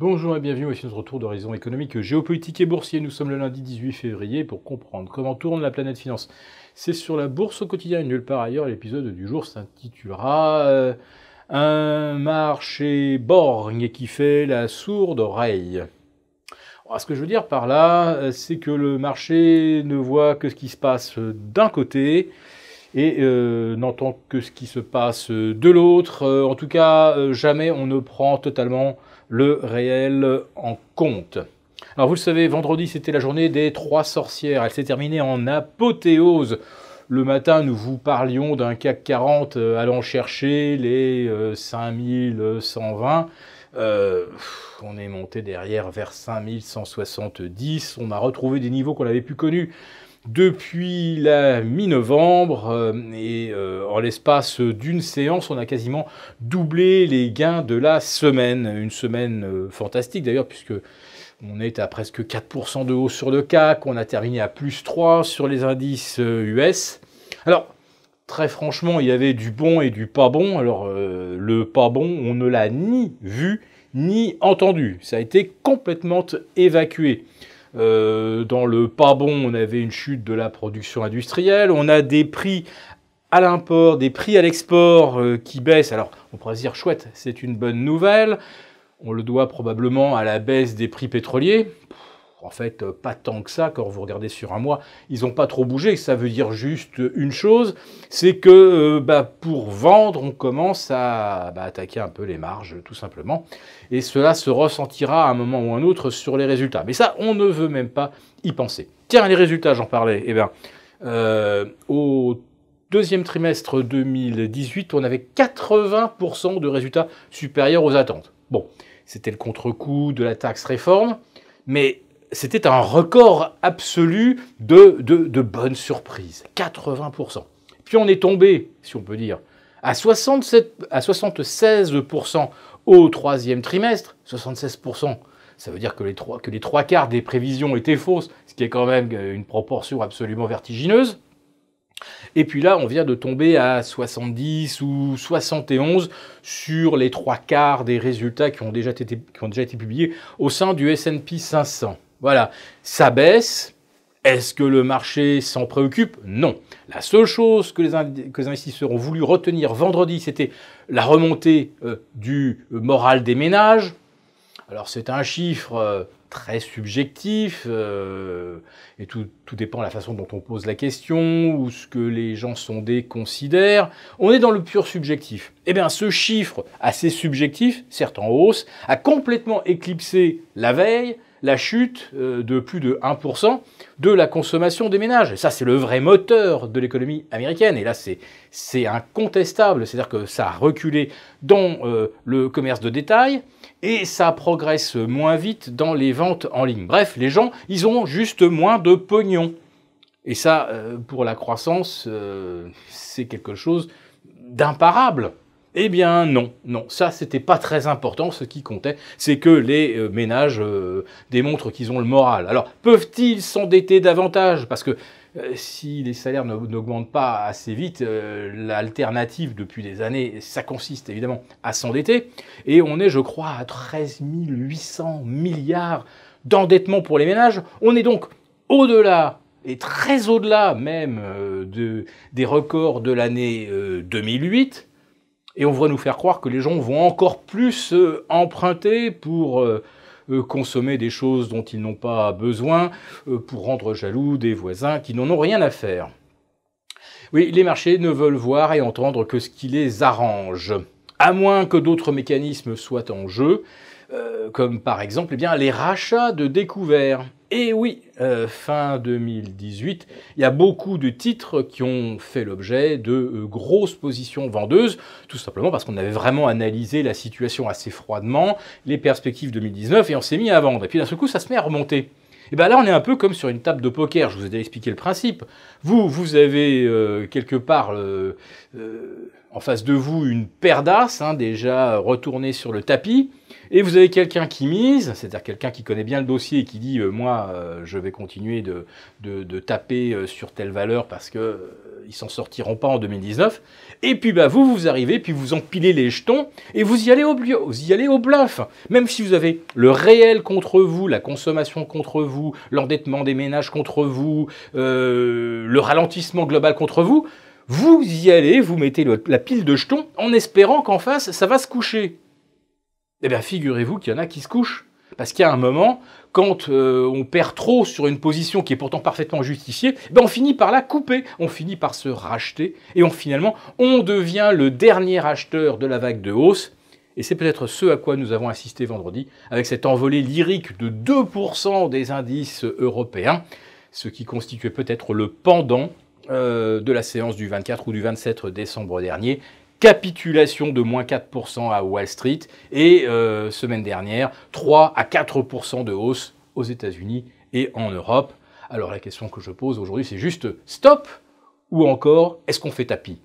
Bonjour et bienvenue à notre retour d'horizon économique, géopolitique et boursier. Nous sommes le lundi 18 février pour comprendre comment tourne la planète finance. C'est sur la bourse au quotidien et nulle part ailleurs. L'épisode du jour s'intitulera euh, Un marché borgne qui fait la sourde oreille. ce que je veux dire par là, euh, c'est que le marché ne voit que ce qui se passe d'un côté et euh, n'entend que ce qui se passe de l'autre. En tout cas, jamais on ne prend totalement le réel en compte. Alors vous le savez, vendredi c'était la journée des trois sorcières. Elle s'est terminée en apothéose. Le matin, nous vous parlions d'un CAC 40 euh, allant chercher les 5120. Euh, euh, on est monté derrière vers 5170. On a retrouvé des niveaux qu'on n'avait plus connus depuis la mi-novembre euh, et euh, en l'espace d'une séance, on a quasiment doublé les gains de la semaine. Une semaine euh, fantastique d'ailleurs puisque on est à presque 4% de hausse sur le CAC, on a terminé à plus 3 sur les indices US. Alors, très franchement, il y avait du bon et du pas bon. Alors, le pas bon, on ne l'a ni vu ni entendu. Ça a été complètement évacué. Euh, dans le pas bon, on avait une chute de la production industrielle. On a des prix à l'import, des prix à l'export euh, qui baissent. Alors, on pourrait se dire, chouette, c'est une bonne nouvelle. On le doit probablement à la baisse des prix pétroliers en fait, euh, pas tant que ça quand vous regardez sur un mois. Ils n'ont pas trop bougé. Ça veut dire juste une chose, c'est que euh, bah, pour vendre, on commence à bah, attaquer un peu les marges, tout simplement. Et cela se ressentira à un moment ou un autre sur les résultats. Mais ça, on ne veut même pas y penser. Tiens, les résultats, j'en parlais. Eh bien, euh, au deuxième trimestre 2018, on avait 80% de résultats supérieurs aux attentes. Bon, c'était le contre-coup de la taxe réforme, mais c'était un record absolu de, bonnes surprises, 80%. Puis on est tombé, si on peut dire, à, 67, à 76% au troisième trimestre, 76%. Ça veut dire que les, trois, que les trois quarts des prévisions étaient fausses, ce qui est quand même euh, une proportion absolument vertigineuse. Et puis là, on vient de tomber à 70 ou 71 sur les trois quarts des résultats qui ont déjà été, qui ont déjà été publiés au sein du SP 500. Voilà, ça baisse. Est-ce que le marché s'en préoccupe Non. La seule chose que les, investisseurs ont voulu retenir vendredi, c'était la remontée euh, du moral des ménages. Alors c'est un chiffre euh, très subjectif, euh, et tout, dépend de la façon dont on pose la question, ou ce que les gens sondés considèrent. On est dans le pur subjectif. Eh bien, ce chiffre assez subjectif, certes en hausse, a complètement éclipsé la veille la chute euh, de plus de 1% de la consommation des ménages. ça, c'est le vrai moteur de l'économie américaine. Et là, c'est incontestable. C'est-à-dire que ça a reculé dans euh, le commerce de détail et ça progresse moins vite dans les ventes en ligne. Bref, les gens, ils ont juste moins de pognon. Et ça, euh, pour la croissance, c'est quelque chose d'imparable. Eh bien non, non, ça c'était pas très important. Ce qui comptait, c'est que les euh, ménages euh, démontrent qu'ils ont le moral. Alors peuvent-ils s'endetter davantage Parce que euh, si les salaires n'augmentent pas assez vite, l'alternative depuis des années, ça consiste évidemment à s'endetter. Et on est, je crois, à 13 800 milliards d'endettement pour les ménages. On est donc au-delà et très au-delà même de, des records de l'année 2008 et on va nous faire croire que les gens vont encore plus euh, emprunter pour euh, euh, consommer des choses dont ils n'ont pas besoin, pour rendre jaloux des voisins qui n'en ont rien à faire. Oui, les marchés ne veulent voir et entendre que ce qui les arrange. À moins que d'autres mécanismes soient en jeu, euh, comme par exemple eh bien, les rachats de découvert. Et oui, euh, fin 2018, il y a beaucoup de titres qui ont fait l'objet de euh, grosses positions vendeuses, tout simplement parce qu'on avait vraiment analysé la situation assez froidement, les perspectives 2019, et on s'est mis à vendre. Et puis d'un seul coup, ça se met à remonter. Et eh bien là, on est un peu comme sur une table de poker, je vous ai déjà expliqué le principe. Vous, vous avez euh, quelque part en face de vous une paire d'as, hein, déjà retournée sur le tapis, et vous avez quelqu'un qui mise, c'est-à-dire quelqu'un qui connaît bien le dossier et qui dit euh, Moi, euh, je vais continuer de, taper euh, sur telle valeur parce qu'ils ils s'en sortiront pas en 2019. Et puis, bah, vous, vous arrivez, puis vous empilez les jetons et vous y allez vous y allez au bluff. Même si vous avez le réel contre vous, la consommation contre vous, l'endettement des ménages contre vous, le ralentissement global contre vous, vous y allez, vous mettez la pile de jetons en espérant qu'en face, ça va se coucher. Eh bien, figurez-vous qu'il y en a qui se couchent. Parce qu'il y a un moment, quand euh, on perd trop sur une position qui est pourtant parfaitement justifiée, eh ben on finit par la couper, on finit par se racheter, et on, finalement, on devient le dernier acheteur de la vague de hausse. Et c'est peut-être ce à quoi nous avons assisté vendredi, avec cette envolée lyrique de 2% des indices européens, ce qui constituait peut-être le pendant euh, de la séance du 24 ou du 27 décembre dernier. Capitulation de moins 4% à Wall Street et euh, semaine dernière, 3 à 4% de hausse aux États-Unis et en Europe. Alors la question que je pose aujourd'hui, c'est juste stop ou encore est-ce qu'on fait tapis